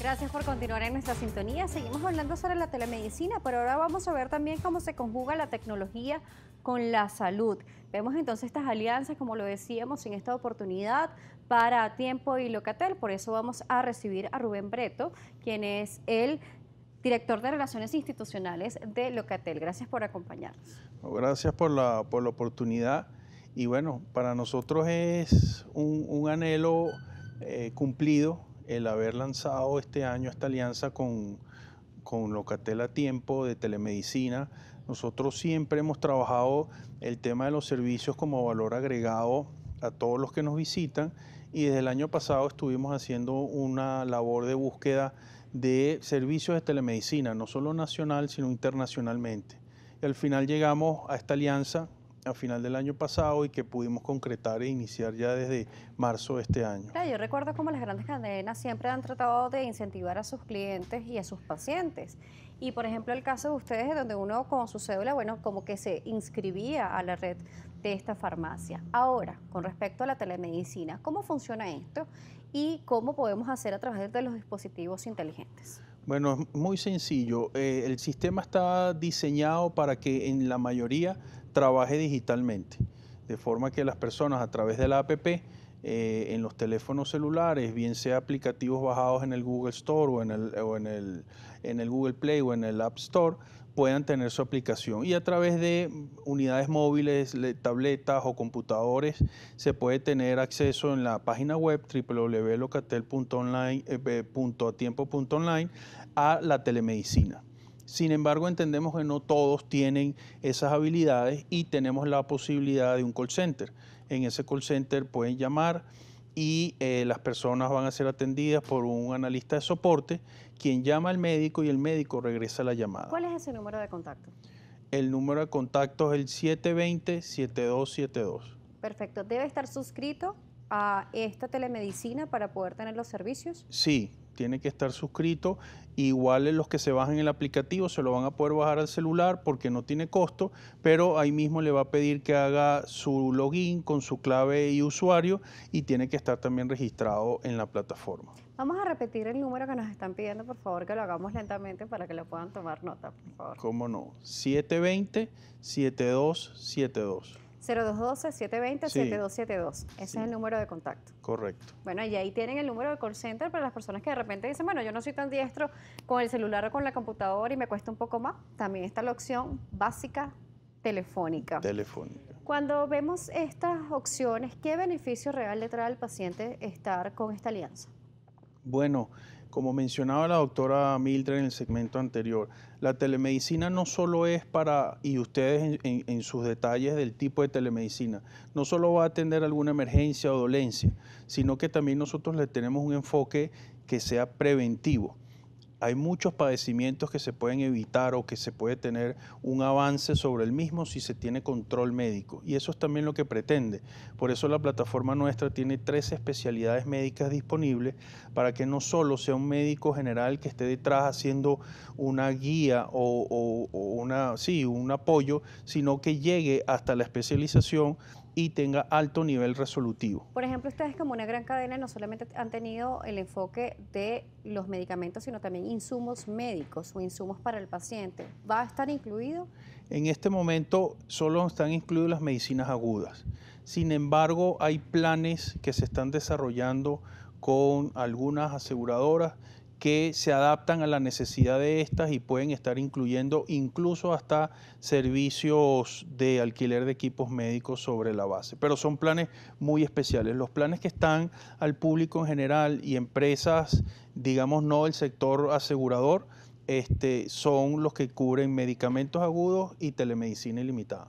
Gracias por continuar en nuestra sintonía. Seguimos hablando sobre la telemedicina, pero ahora vamos a ver también cómo se conjuga la tecnología con la salud. Vemos entonces estas alianzas, como lo decíamos, en esta oportunidad para Tiempo y Locatel. Por eso vamos a recibir a Rubén Breto, quien es el director de Relaciones Institucionales de Locatel. Gracias por acompañarnos. Gracias por la, por la oportunidad. Y bueno, para nosotros es un, anhelo eh, cumplido el haber lanzado este año esta alianza con, con Locatel a tiempo de telemedicina. Nosotros siempre hemos trabajado el tema de los servicios como valor agregado a todos los que nos visitan y desde el año pasado estuvimos haciendo una labor de búsqueda de servicios de telemedicina, no solo nacional, sino internacionalmente. Y al final llegamos a esta alianza a final del año pasado y que pudimos concretar e iniciar ya desde marzo de este año. yo recuerdo cómo las grandes cadenas siempre han tratado de incentivar a sus clientes y a sus pacientes. Y por ejemplo el caso de ustedes, donde uno con su cédula, bueno, como que se inscribía a la red de esta farmacia. Ahora, con respecto a la telemedicina, ¿cómo funciona esto y cómo podemos hacer a través de los dispositivos inteligentes? Bueno, es muy sencillo. Eh, el sistema está diseñado para que en la mayoría trabaje digitalmente, de forma que las personas a través de la APP eh, en los teléfonos celulares, bien sea aplicativos bajados en el Google Store o en el, o en el, en el Google Play o en el App Store, puedan tener su aplicación. Y a través de unidades móviles, tabletas o computadores, se puede tener acceso en la página web www.locatel.online, eh, eh, a la telemedicina. Sin embargo, entendemos que no todos tienen esas habilidades y tenemos la posibilidad de un call center. En ese call center pueden llamar y eh, las personas van a ser atendidas por un analista de soporte, quien llama al médico y el médico regresa la llamada. ¿Cuál es ese número de contacto? El número de contacto es el 720-7272. Perfecto. ¿Debe estar suscrito a esta telemedicina para poder tener los servicios? Sí, tiene que estar suscrito. Igual los que se bajan el aplicativo se lo van a poder bajar al celular porque no tiene costo, pero ahí mismo le va a pedir que haga su login con su clave y usuario y tiene que estar también registrado en la plataforma. Vamos a repetir el número que nos están pidiendo, por favor, que lo hagamos lentamente para que lo puedan tomar nota, por favor. ¿Cómo no? 720-7272. 0212-720-7272. Ese es el número de contacto. Correcto. Bueno, y ahí tienen el número de call center para las personas que de repente dicen, bueno, yo no soy tan diestro con el celular o con la computadora y me cuesta un poco más. También está la opción básica telefónica. Telefónica. Cuando vemos estas opciones, ¿qué beneficio real le trae al paciente estar con esta alianza? Bueno, como mencionaba la doctora Mildred en el segmento anterior, la telemedicina no solo es para, y ustedes en, sus detalles del tipo de telemedicina, no solo va a atender alguna emergencia o dolencia, sino que también nosotros le tenemos un enfoque que sea preventivo hay muchos padecimientos que se pueden evitar o que se puede tener un avance sobre el mismo si se tiene control médico. Y eso es también lo que pretende. Por eso la plataforma nuestra tiene tres especialidades médicas disponibles para que no solo sea un médico general que esté detrás haciendo una guía o, una, un apoyo, sino que llegue hasta la especialización y tenga alto nivel resolutivo. Por ejemplo, ustedes como una gran cadena no solamente han tenido el enfoque de los medicamentos, sino también insumos médicos o insumos para el paciente. ¿Va a estar incluido? En este momento solo están incluidas las medicinas agudas. Sin embargo, hay planes que se están desarrollando con algunas aseguradoras que se adaptan a la necesidad de estas y pueden estar incluyendo incluso hasta servicios de alquiler de equipos médicos sobre la base. Pero son planes muy especiales. Los planes que están al público en general y empresas, digamos no el sector asegurador, este, son los que cubren medicamentos agudos y telemedicina ilimitada.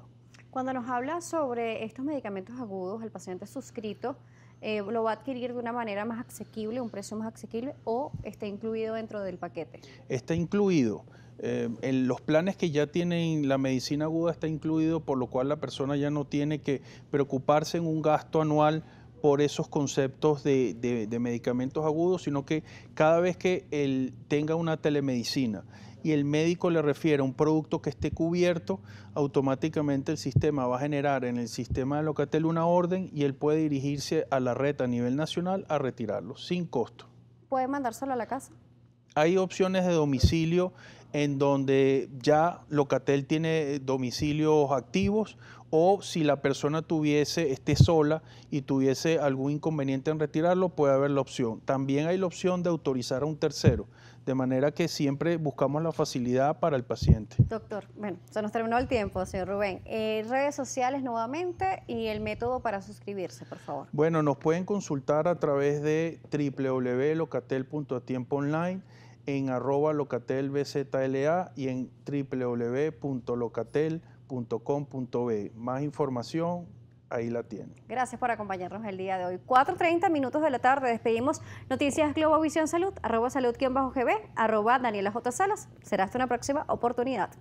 Cuando nos habla sobre estos medicamentos agudos, el paciente suscrito, eh, lo va a adquirir de una manera más asequible, un precio más asequible, o está incluido dentro del paquete? Está incluido. Eh, en los planes que ya tienen la medicina aguda está incluido, por lo cual la persona ya no tiene que preocuparse en un gasto anual por esos conceptos de, de medicamentos agudos, sino que cada vez que él tenga una telemedicina y el médico le refiere a un producto que esté cubierto, automáticamente el sistema va a generar en el sistema de Locatel una orden y él puede dirigirse a la red a nivel nacional a retirarlo sin costo. ¿Puede mandárselo a la casa? Hay opciones de domicilio en donde ya Locatel tiene domicilios activos o si la persona tuviese, esté sola y tuviese algún inconveniente en retirarlo, puede haber la opción. También hay la opción de autorizar a un tercero. De manera que siempre buscamos la facilidad para el paciente. Doctor, bueno, se nos terminó el tiempo, señor Rubén. Eh, redes sociales nuevamente y el método para suscribirse, por favor. Bueno, nos pueden consultar a través de www.locatel.tiempoonline en arroba locatelbzla y en www.locatel.com.b. Más información, ahí la tiene. Gracias por acompañarnos el día de hoy. 4.30 minutos de la tarde, despedimos Noticias Globovisión Salud, arroba salud-gb, arroba Daniela J. Salas. Será hasta una próxima oportunidad.